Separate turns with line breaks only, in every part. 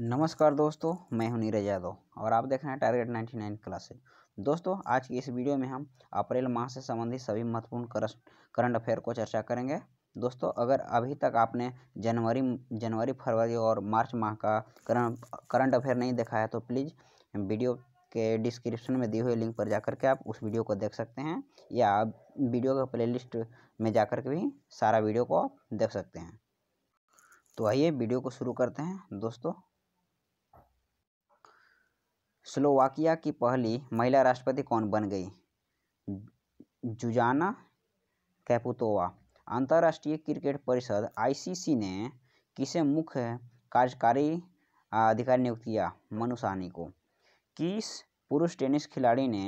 नमस्कार दोस्तों मैं हूं नीरज यादव और आप देख रहे हैं टारगेट 99 क्लासेज दोस्तों आज की इस वीडियो में हम अप्रैल माह से संबंधित सभी महत्वपूर्ण करंट अफेयर को चर्चा करेंगे दोस्तों अगर अभी तक आपने जनवरी जनवरी फरवरी और मार्च माह का करंट अफेयर नहीं देखा है तो प्लीज़ वीडियो के डिस्क्रिप्शन में दी हुई लिंक पर जाकर के आप उस वीडियो को देख सकते हैं या आप वीडियो का प्लेलिस्ट में जाकर के भी सारा वीडियो को आप देख सकते हैं तो आइए वीडियो को शुरू करते हैं दोस्तों स्लोवाकिया की पहली महिला राष्ट्रपति कौन बन गई जुजाना कैपुतोवा अंतर्राष्ट्रीय क्रिकेट परिषद आईसीसी ने किसे मुख्य कार्यकारी अधिकारी नियुक्त किया मनु साहनी को किस पुरुष टेनिस खिलाड़ी ने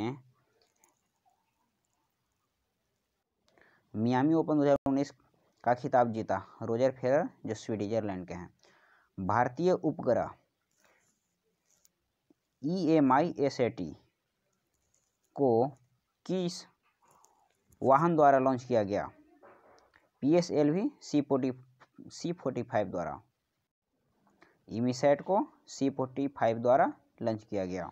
मियामी ओपन 2019 का खिताब जीता रोजर फेरर जो स्विट्जरलैंड के हैं भारतीय उपग्रह E M I S A T को किस वाहन द्वारा लॉन्च किया गया P S L V C forty C forty five द्वारा इमीसेट e को सी फोर्टी फाइव द्वारा लॉन्च किया गया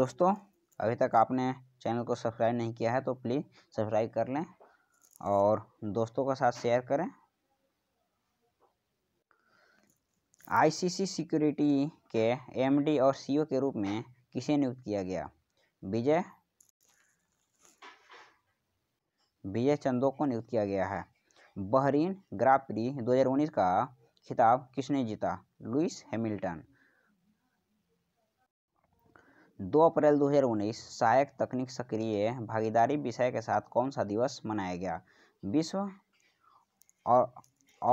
दोस्तों अभी तक आपने चैनल को सब्सक्राइब नहीं किया है तो प्लीज़ सब्सक्राइब कर लें और दोस्तों के साथ शेयर करें आईसीसी सिक्योरिटी के एमडी और सीईओ के रूप में किसे नियुक्त किया गया विजय विजय चंदो को नियुक्त किया गया है बहरीन ग्राप्री 2019 का खिताब किसने जीता लुइस हैमिल्टन 2 अप्रैल 2019 सहायक तकनीक सक्रिय भागीदारी विषय के साथ कौन सा दिवस मनाया गया विश्व और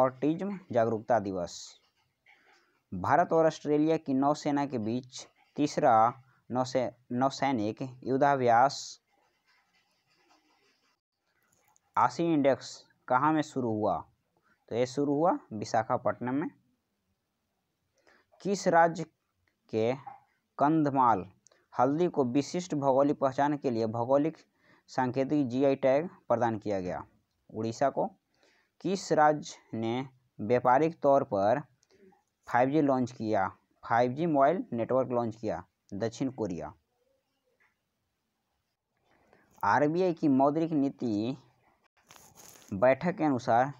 ऑटिज्म जागरूकता दिवस भारत और ऑस्ट्रेलिया की नौसेना के बीच तीसरा नौसे नौसैनिक युद्धाभ्यास आसी इंडेक्स कहाँ में शुरू हुआ तो ये शुरू हुआ विशाखापट्टनम में किस राज्य के कंधमाल हल्दी को विशिष्ट भौगोलिक पहचान के लिए भौगोलिक सांकेतिक जीआई टैग प्रदान किया गया उड़ीसा को किस राज्य ने व्यापारिक तौर पर जी लॉन्च किया जी मोबाइल नेटवर्क लॉन्च किया दक्षिण कोरिया आरबीआई की मौद्रिक नीति बैठक के अनुसार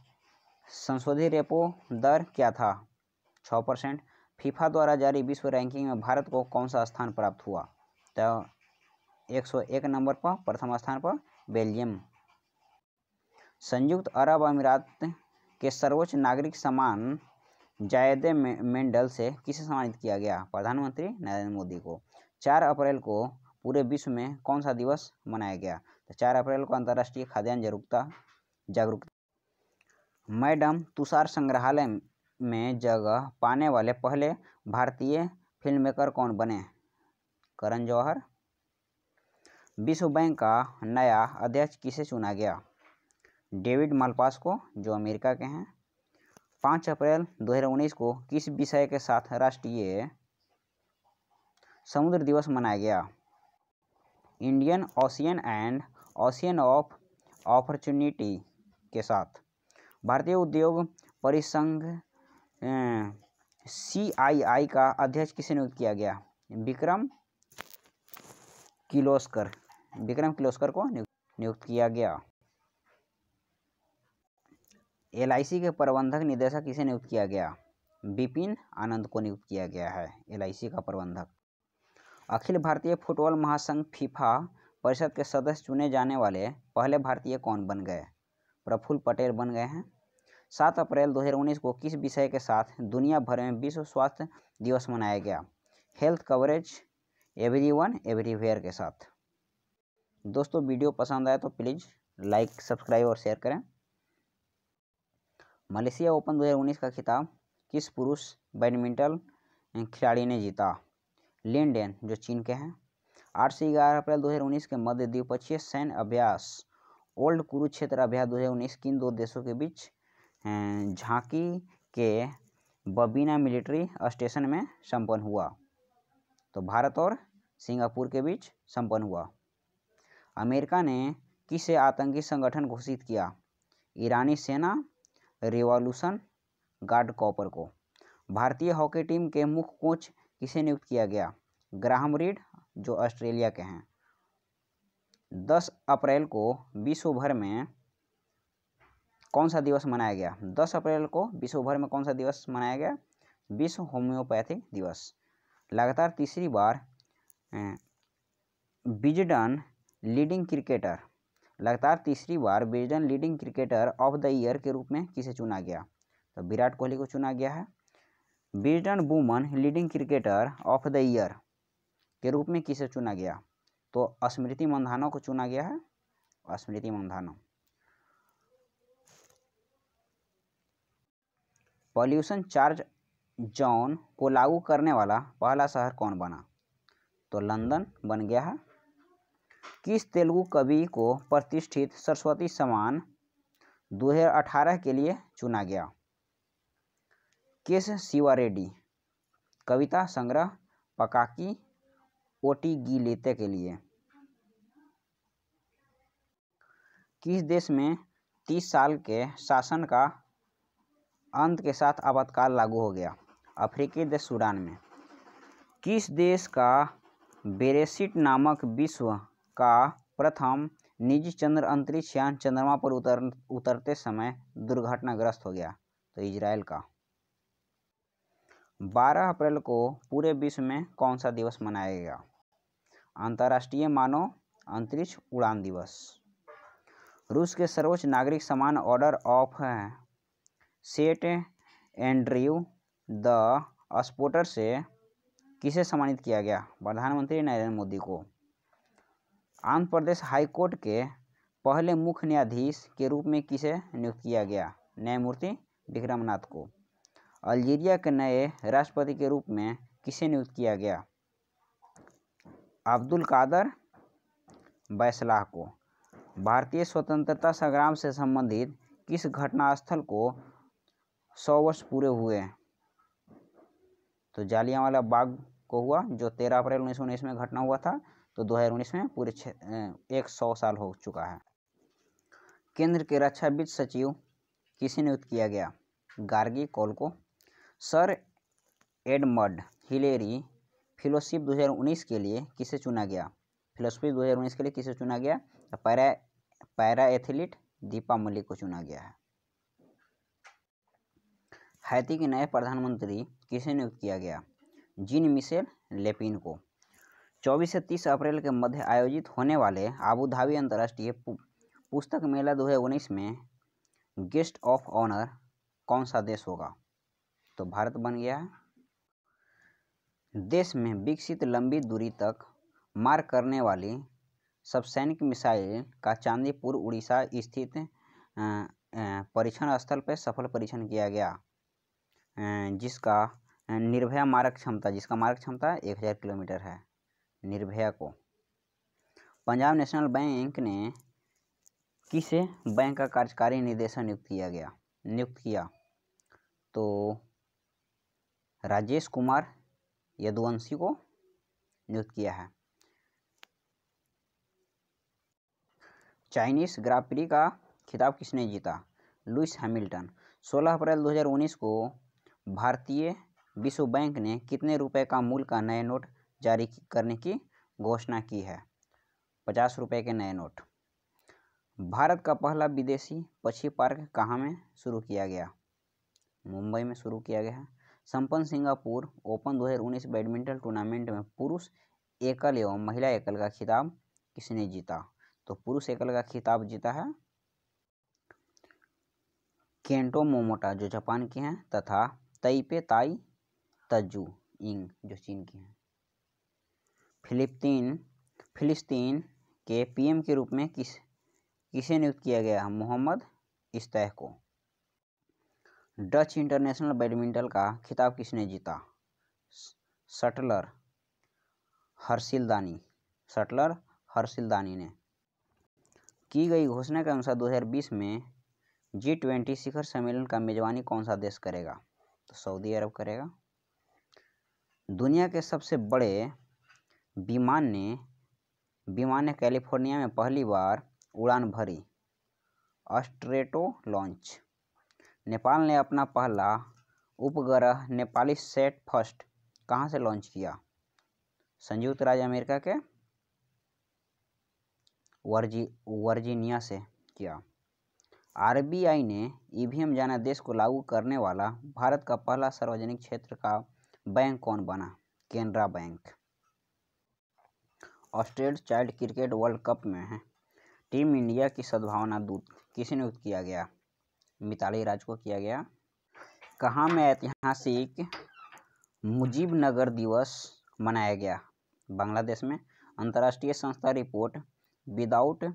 संशोधित रेपो दर क्या था छः परसेंट फीफा द्वारा जारी विश्व रैंकिंग में भारत को कौन सा स्थान प्राप्त हुआ तो एक सौ एक नंबर पर प्रथम स्थान पर बेल्जियम संयुक्त अरब अमीरात के सर्वोच्च नागरिक सम्मान जायद मेंडल से किसे सम्मानित किया गया प्रधानमंत्री नरेंद्र मोदी को चार अप्रैल को पूरे विश्व में कौन सा दिवस मनाया गया तो चार अप्रैल को अंतर्राष्ट्रीय खाद्यान्न जागरूकता जागरूकता मैडम तुषार संग्रहालय में जगह पाने वाले पहले भारतीय फिल्म मेकर कौन बने करण जौहर विश्व बैंक का नया अध्यक्ष किसे चुना गया डेविड मलपास को जो अमेरिका के हैं पाँच अप्रैल 2019 को किस विषय के साथ राष्ट्रीय समुद्र दिवस मनाया गया Indian ocean and ocean of opportunity के साथ भारतीय उद्योग परिसंघ सी आई आई का अध्यक्ष किसे नियुक्त किया गया विक्रम किलोस्कर विक्रम किलोस्कर को नियुक्त किया गया एल के प्रबंधक निदेशक किसे नियुक्त किया गया बिपिन आनंद को नियुक्त किया गया है एल का प्रबंधक अखिल भारतीय फुटबॉल महासंघ फीफा परिषद के सदस्य चुने जाने वाले पहले भारतीय कौन बन गए प्रफुल्ल पटेल बन गए हैं सात अप्रैल 2019 को किस विषय के साथ दुनिया भर में विश्व स्वास्थ्य दिवस मनाया गया health coverage every one everywhere के साथ दोस्तों वीडियो पसंद आए तो प्लीज़ लाइक सब्सक्राइब और शेयर करें मलेशिया ओपन 2019 का खिताब किस पुरुष बैडमिंटन खिलाड़ी ने जीता लिन डेन जो चीन के हैं आठ से ग्यारह अप्रैल 2019 के मध्य द्विपक्षीय सैन्य अभ्यास ओल्ड कुरुक्षेत्र अभ्यास 2019 किन दो देशों के बीच झांकी के बबीना मिलिट्री स्टेशन में संपन्न हुआ तो भारत और सिंगापुर के बीच संपन्न हुआ अमेरिका ने किसे आतंकी संगठन घोषित किया ईरानी सेना रिवॉल्यूशन गार्ड कॉपर को भारतीय हॉकी टीम के मुख्य कोच किसे नियुक्त किया गया ग्राहम रीड जो ऑस्ट्रेलिया के हैं 10 अप्रैल को विश्व भर में कौन सा दिवस मनाया गया 10 अप्रैल को विश्व भर में कौन सा दिवस मनाया गया विश्व होम्योपैथिक दिवस लगातार तीसरी बार बिजडन लीडिंग क्रिकेटर लगातार तीसरी बार बेजन leading cricketer of the year के रूप में किसे चुना गया तो विराट कोहली को चुना गया है बेजन woman leading cricketer of the year के रूप में किसे चुना गया तो स्मृति मंधाना को चुना गया है Smriti Mandhana pollution charge zone को लागू करने वाला पहला शहर कौन बना तो लंदन बन गया है किस तेलुगु कवि को प्रतिष्ठित सरस्वती सम्मान 2018 के लिए चुना गया केस शिवा रेड्डी कविता संग्रह पकाकी ओटी गी लेते के लिए किस देश में तीस साल के शासन का अंत के साथ आपातकाल लागू हो गया अफ्रीकी देश सूडान में किस देश का बेरेसिट नामक विश्व का प्रथम निजी चंद्र अंतरिक्ष यान चंद्रमा पर उतर उतरते समय दुर्घटनाग्रस्त हो गया तो इजराइल का 12 अप्रैल को पूरे विश्व में कौन सा दिवस मनाया गया अंतर्राष्ट्रीय मानव अंतरिक्ष उड़ान दिवस रूस के सर्वोच्च नागरिक समान order of saint Andrew the apostle से किसे सम्मानित किया गया प्रधानमंत्री नरेंद्र मोदी को आंध्र प्रदेश हाईकोर्ट के पहले मुख्य न्यायाधीश के रूप में किसे नियुक्त किया गया न्यायमूर्ति विक्रमनाथ को अल्जीरिया के नए राष्ट्रपति के रूप में किसे नियुक्त किया गया अब्दुल कादर बैसलाह को भारतीय स्वतंत्रता संग्राम से संबंधित किस घटनास्थल को सौ वर्ष पूरे हुए तो जालियांवाला बाग को हुआ जो तेरह अप्रैल उन्नीस में घटना हुआ था तो 2019 में पूरे एक सौ साल हो चुका है केंद्र के रक्षा वित्त सचिव किसी नियुक्त किया गया गार्गी कॉल को सर एडमर्ड हिलेरी फेलोशिप 2019 के लिए किसे चुना गया फेलोशिप 2019 के लिए किसे चुना गया para para athlete Deepa Malik को चुना गया है हैती के नए प्रधानमंत्री किसे नियुक्त किया गया जीन मिशेल लेपिन को 24 से 30 अप्रैल के मध्य आयोजित होने वाले आबूधाबी अंतर्राष्ट्रीय पुस्तक मेला 2019 में गेस्ट ऑफ ऑनर कौन सा देश होगा तो भारत बन गया है देश में विकसित लंबी दूरी तक मार करने वाली सबसैनिक मिसाइल का चांदीपुर उड़ीसा स्थित परीक्षण स्थल पर सफल परीक्षण किया गया जिसका निर्भया मारक क्षमता जिसका मारक क्षमता एक हज़ार किलोमीटर है निर्भया को पंजाब नेशनल बैंक ने किसे बैंक का कार्यकारी निदेशक नियुक्त किया गया नियुक्त किया तो राजेश कुमार यदुवंशी को नियुक्त किया है चाइनीस ग्रापरी का खिताब किसने जीता लुइस हैमिल्टन 16 अप्रैल 2019 को भारतीय विश्व बैंक ने कितने रुपए का मूल का नए नोट जारी करने की घोषणा की है पचास रुपये के नए नोट भारत का पहला विदेशी पक्षी पार्क कहाँ में शुरू किया गया मुंबई में शुरू किया गया है संपन्न सिंगापुर ओपन 2019 बैडमिंटन टूर्नामेंट में पुरुष एकल एवं महिला एकल का खिताब किसने जीता तो पुरुष एकल का खिताब जीता है केंटो मोमोटा जो जापान के हैं तथा तईपे ताई तजू इंग जो चीन की हैं फिलिपतीन फिलिस्तीन के पीएम के रूप में किस किसे नियुक्त किया गया मोहम्मद इस्तेह को डच इंटरनेशनल बैडमिंटन का खिताब किसने जीता सटलर हर्षिल सटलर शटलर ने की गई घोषणा के अनुसार 2020 में जी ट्वेंटी शिखर सम्मेलन का मेजबानी कौन सा देश करेगा तो सऊदी अरब करेगा दुनिया के सबसे बड़े विमान ने विमान ने कैलिफोर्निया में पहली बार उड़ान भरी अस्ट्रेटो लॉन्च नेपाल ने अपना पहला उपग्रह नेपाली सेट फर्स्ट कहाँ से लॉन्च किया संयुक्त राज्य अमेरिका के वर्जी वर्जीनिया से किया आरबीआई ने ईवीएम जनादेश को लागू करने वाला भारत का पहला सार्वजनिक क्षेत्र का बैंक कौन बना Canara bank Australia child cricket world cup में हैं टीम इंडिया की सद्भावना दूत किसी नियुक्त किया गया मिताली राज को किया गया कहाँ में ऐतिहासिक मुजीब नगर दिवस मनाया गया बांग्लादेश में अंतर्राष्ट्रीय संस्था रिपोर्ट विदाउट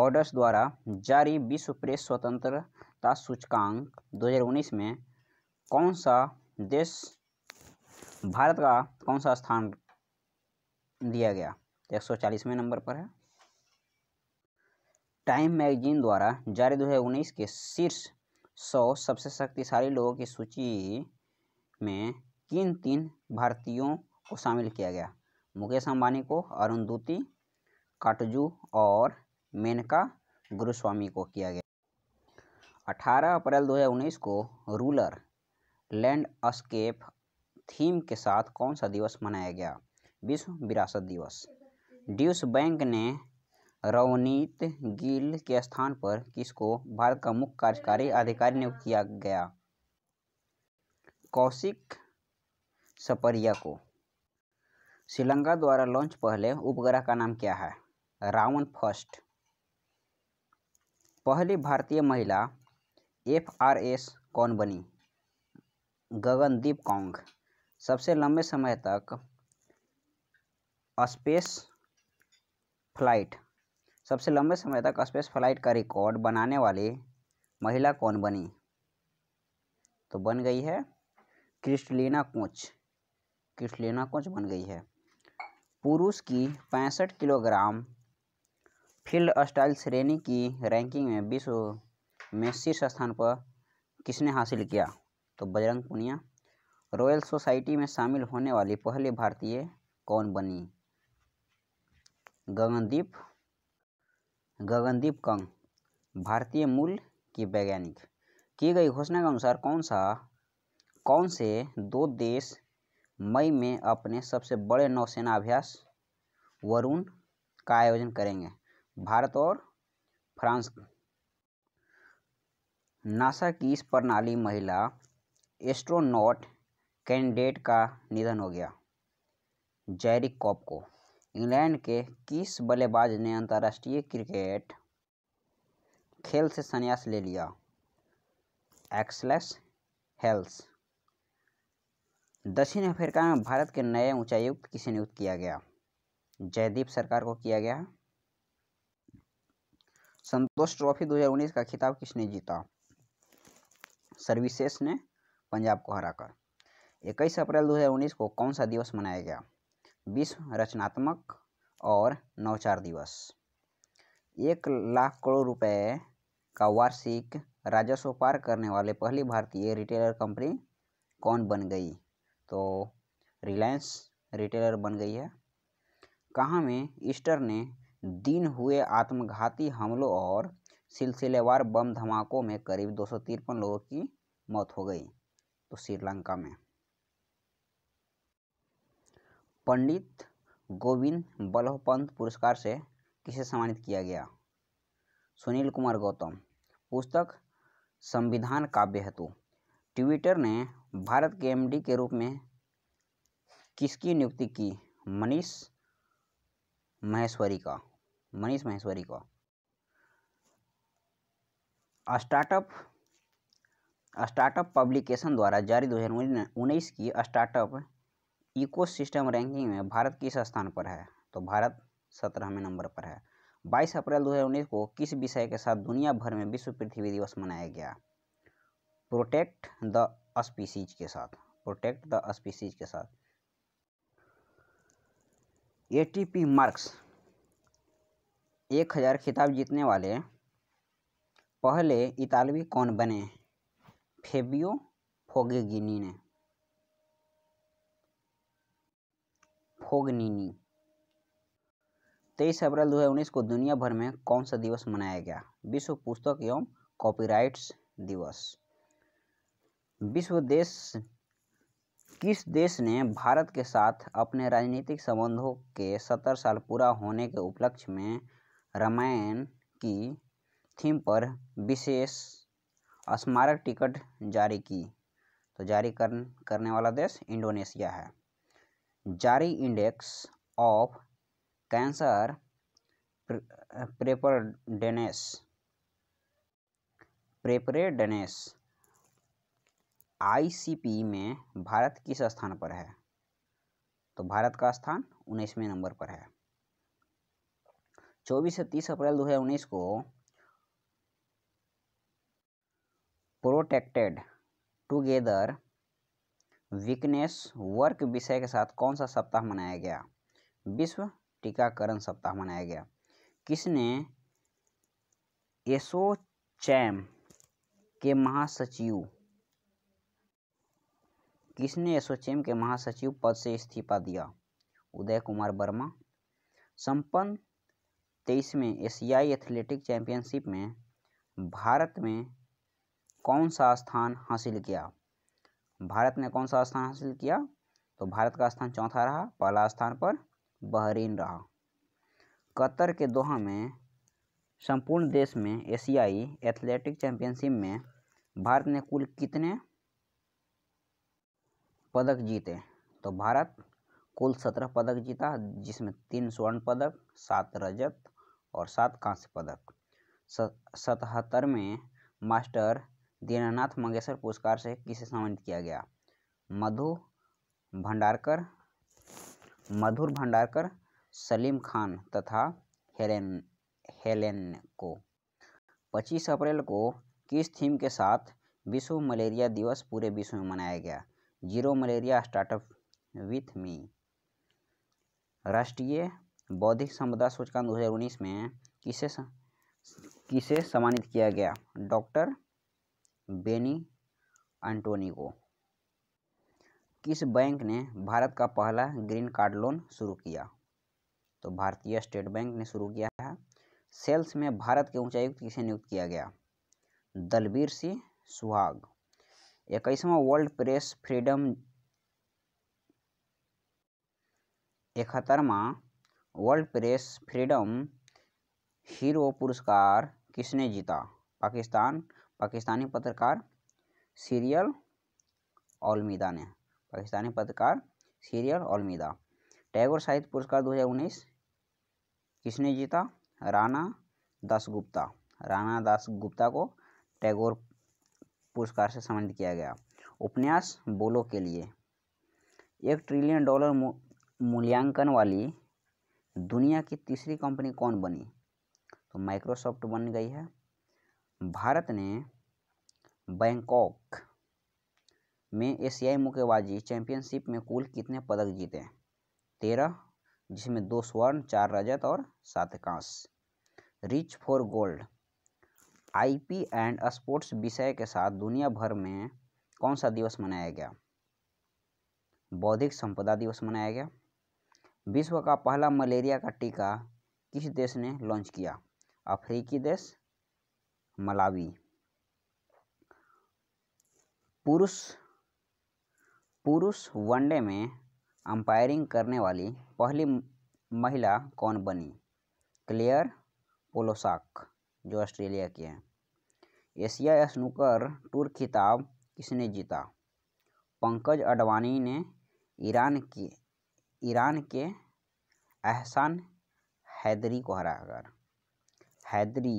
बॉर्डर्स द्वारा जारी विश्व प्रेस स्वतंत्रता सूचकांक 2019 में कौन सा देश भारत का कौन सा स्थान दिया गया एक सौ चालीसवें नंबर पर है टाइम मैगजीन द्वारा जारी 2019 के शीर्ष सौ सबसे शक्तिशाली लोगों की सूची में किन तीन भारतीयों को शामिल किया गया मुकेश अंबानी को अरुण दूती काटजू और मेनका गुरुस्वामी को किया गया 18 अप्रैल 2019 को रूलर लैंडस्केप थीम के साथ कौन सा दिवस मनाया गया विश्व विरासत दिवस ड्यूस बैंक ने रवनीत गिल के स्थान पर किसको भारत का मुख्य कार्यकारी अधिकारी नियुक्त किया गया कौशिक सपरिया को श्रीलंका द्वारा लॉन्च पहले उपग्रह का नाम क्या है रावण फर्स्ट पहली भारतीय महिला एफ आर एस कौन बनी गगनदीप कौंग सबसे लंबे समय तक स्पेस फ्लाइट सबसे लंबे समय तक स्पेस फ्लाइट का रिकॉर्ड बनाने वाली महिला कौन बनी तो बन गई है क्रिस्टलिना कोच क्रिस्टलिना कोच बन गई है पुरुष की पैंसठ किलोग्राम फील्ड स्टाइल श्रेणी की रैंकिंग में विश्व में शीर्ष स्थान पर किसने हासिल किया तो बजरंग पुनिया रॉयल सोसाइटी में शामिल होने वाली पहली भारतीय कौन बनी गगनदीप गगनदीप कंग भारतीय मूल की वैज्ञानिक की गई घोषणा के अनुसार कौन सा कौन से दो देश मई में अपने सबसे बड़े नौसेना अभ्यास वरुण का आयोजन करेंगे भारत और फ्रांस नासा की इस प्रणाली महिला एस्ट्रोनॉट कैंडिडेट का निधन हो गया जैरिक कॉप को इंग्लैंड के किस बल्लेबाज ने अंतर्राष्ट्रीय क्रिकेट खेल से संन्यास ले लिया एक्सलेस हेल्स दक्षिण अफ्रीका में भारत के नए उच्चायुक्त किसे नियुक्त किया गया जयदीप सरकार को किया गया संतोष ट्रॉफी 2019 का खिताब किसने जीता सर्विसेस ने पंजाब को हराकर इक्कीस अप्रैल 2019 को कौन सा दिवस मनाया गया विश्व रचनात्मक और नवचार दिवस एक लाख करोड़ रुपए का वार्षिक राजस्व पार करने वाले पहली भारतीय रिटेलर कंपनी कौन बन गई तो रिलायंस रिटेलर बन गई है कहाँ में ईस्टर ने दिन हुए आत्मघाती हमलों और सिलसिलेवार बम धमाकों में करीब दो लोगों की मौत हो गई तो श्रीलंका में पंडित गोविंद बल्लभ पंत पुरस्कार से किसे सम्मानित किया गया सुनील कुमार गौतम पुस्तक संविधान काव्य हेतु ट्विटर ने भारत के एमडी के रूप में किसकी नियुक्ति की मनीष महेश्वरी का मनीष महेश्वरी का स्टार्टअप स्टार्टअप पब्लिकेशन द्वारा जारी दो हज़ार उन्नीस की स्टार्टअप इकोसिस्टम रैंकिंग में भारत किस स्थान पर है तो भारत सत्रहवें नंबर पर है 22 अप्रैल 2019 को किस विषय के साथ दुनिया भर में विश्व पृथ्वी दिवस मनाया गया प्रोटेक्ट द स्पीसीज के साथ प्रोटेक्ट द स्पीसीज के साथ पी मार्क्स एक हज़ार खिताब जीतने वाले पहले इतालवी कौन बने फेबियो फोगेगिनी ने खोगनीनी तेईस अप्रैल 2019 को दुनिया भर में कौन सा दिवस मनाया गया विश्व पुस्तक एवं कॉपीराइट्स दिवस विश्व देश किस देश ने भारत के साथ अपने राजनीतिक संबंधों के सत्तर साल पूरा होने के उपलक्ष्य में रामायण की थीम पर विशेष स्मारक टिकट जारी की तो जारी कर, करने वाला देश इंडोनेशिया है जारी index of cancer preparedness preparedness ICP में भारत किस स्थान पर है तो भारत का स्थान उन्नीसवें नंबर पर है चौबीस से तीस अप्रैल 2019 को प्रोटेक्टेड टुगेदर वीकनेस वर्क विषय के साथ कौन सा सप्ताह मनाया गया विश्व टीकाकरण सप्ताह मनाया गया किसने एसोचैम के महासचिव किसने एसोचैम के महासचिव पद से इस्तीफा दिया उदय कुमार वर्मा संपन्न तेईस में एशियाई एथलेटिक चैंपियनशिप में भारत में कौन सा स्थान हासिल किया भारत ने कौन सा स्थान हासिल किया तो भारत का स्थान चौथा रहा पहला स्थान पर बहरीन रहा कतर के दोहा में संपूर्ण देश में एशियाई एथलेटिक चैंपियनशिप में भारत ने कुल कितने पदक जीते तो भारत कुल सत्रह पदक जीता जिसमें तीन स्वर्ण पदक सात रजत और सात कांस्य पदक सतहत्तर में मास्टर दीनानाथ मंगेशकर पुरस्कार से किसे सम्मानित किया गया मधु भंडारकर मधुर भंडारकर सलीम खान तथा हेलेन हेलेन को पच्चीस अप्रैल को किस थीम के साथ विश्व मलेरिया दिवस पूरे विश्व में मनाया गया zero malaria startup with me राष्ट्रीय बौद्धिक संपदा सूचकांक 2019 में किसे किसे सम्मानित किया गया डॉक्टर बेनी एंटोनी को किस बैंक ने भारत का पहला ग्रीन कार्ड लोन शुरू किया तो भारतीय स्टेट बैंक ने शुरू किया है सेल्स में भारत के उच्चायुक्त किसे नियुक्त किया गया दलबीर सिंह सुहाग इक्कीसवा वर्ल्ड प्रेस फ्रीडम इकहत्तरवा वर्ल्ड प्रेस फ्रीडम हीरो पुरस्कार किसने जीता पाकिस्तान पाकिस्तानी पत्रकार सीरियल अलमीदा ने पाकिस्तानी पत्रकार सीरियल अलमीदा टैगोर साहित्य पुरस्कार 2019 किसने जीता राणा दास गुप्ता राणा दास गुप्ता को टैगोर पुरस्कार से सम्मानित किया गया उपन्यास बोलो के लिए एक ट्रिलियन डॉलर मूल्यांकन वाली दुनिया की तीसरी कंपनी कौन बनी तो माइक्रोसॉफ्ट बन गई है भारत ने बैंकॉक में एशियाई मुक्केबाजी चैंपियनशिप में कुल कितने पदक जीते तेरह जिसमें दो स्वर्ण चार रजत और सात कांस्य reach for gold IP and sports विषय के साथ दुनिया भर में कौन सा दिवस मनाया गया बौद्धिक संपदा दिवस मनाया गया विश्व का पहला मलेरिया का टीका किस देश ने लॉन्च किया अफ्रीकी देश मलावी पुरुष पुरुष वनडे में अंपायरिंग करने वाली पहली महिला कौन बनी क्लेयर पोलोसाक जो ऑस्ट्रेलिया की हैं एशिया स्नूकर टूर खिताब किसने जीता पंकज अडवाणी ने ईरान की ईरान के एहसान हैदरी को हराकर हैदरी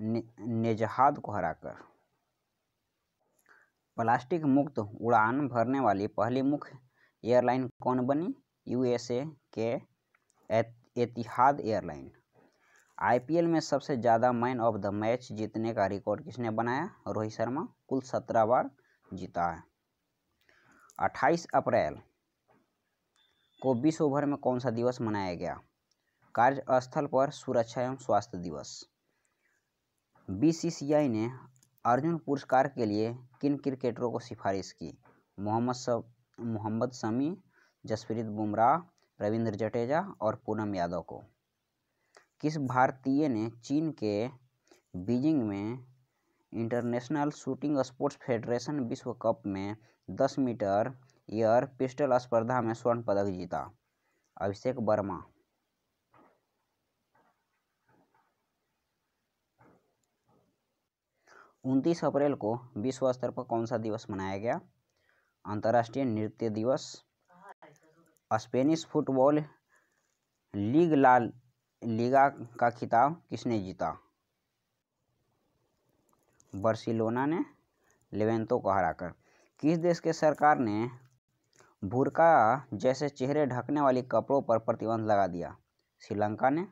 निजहाद नेजहाद को हराकर प्लास्टिक मुक्त उड़ान भरने वाली पहली मुख्य एयरलाइन कौन बनी यूएसए के एतिहाद एयरलाइन आईपीएल में सबसे ज़्यादा मैन ऑफ द मैच जीतने का रिकॉर्ड किसने बनाया रोहित शर्मा कुल सत्रह बार जीता है अट्ठाईस अप्रैल को विश्व भर में कौन सा दिवस मनाया गया कार्यस्थल पर सुरक्षा एवं स्वास्थ्य दिवस बीसीसीआई ने अर्जुन पुरस्कार के लिए किन क्रिकेटरों को सिफारिश की मोहम्मद सब मोहम्मद शमी जसप्रीत बुमराह रविंद्र जडेजा और पूनम यादव को किस भारतीय ने चीन के बीजिंग में इंटरनेशनल शूटिंग स्पोर्ट्स फेडरेशन विश्व कप में 10 मीटर एयर पिस्टल स्पर्धा में स्वर्ण पदक जीता अभिषेक वर्मा उनतीस अप्रैल को विश्व स्तर पर कौन सा दिवस मनाया गया अंतर्राष्ट्रीय नृत्य दिवस Spanish football league La Liga का खिताब किसने जीता बर्सिलोना ने लेवेंतो को हराकर किस देश के सरकार ने भूरका जैसे चेहरे ढकने वाले कपड़ों पर प्रतिबंध लगा दिया श्रीलंका ने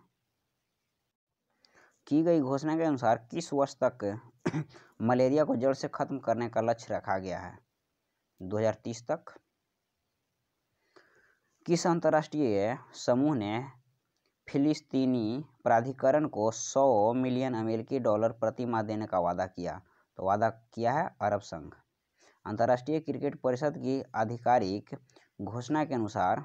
की गई घोषणा के अनुसार किस वर्ष तक मलेरिया को जड़ से खत्म करने का लक्ष्य रखा गया है 2030 तक किस अंतर्राष्ट्रीय समूह ने फिलिस्तीनी प्राधिकरण को 100 मिलियन अमेरिकी डॉलर प्रति माह देने का वादा किया तो वादा किया है अरब संघ अंतर्राष्ट्रीय क्रिकेट परिषद की आधिकारिक घोषणा के अनुसार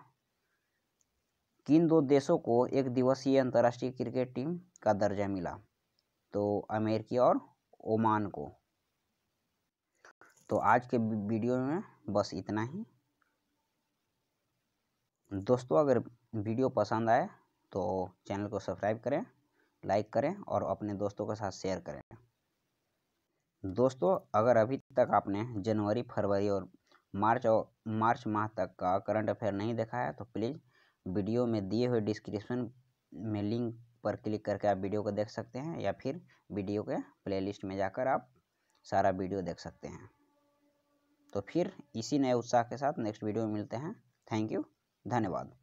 किन दो देशों को एक दिवसीय अंतर्राष्ट्रीय क्रिकेट टीम का दर्जा मिला तो अमेरिकी और ओमान को तो आज के वीडियो में बस इतना ही दोस्तों अगर वीडियो पसंद आए तो चैनल को सब्सक्राइब करें लाइक करें और अपने दोस्तों के साथ शेयर करें दोस्तों अगर अभी तक आपने जनवरी फरवरी और मार्च और मार्च माह तक का करंट अफेयर नहीं देखा है तो प्लीज़ वीडियो में दिए हुए डिस्क्रिप्शन में लिंक पर क्लिक करके आप वीडियो को देख सकते हैं या फिर वीडियो के प्लेलिस्ट में जाकर आप सारा वीडियो देख सकते हैं तो फिर इसी नए उत्साह के साथ नेक्स्ट वीडियो में मिलते हैं थैंक यू धन्यवाद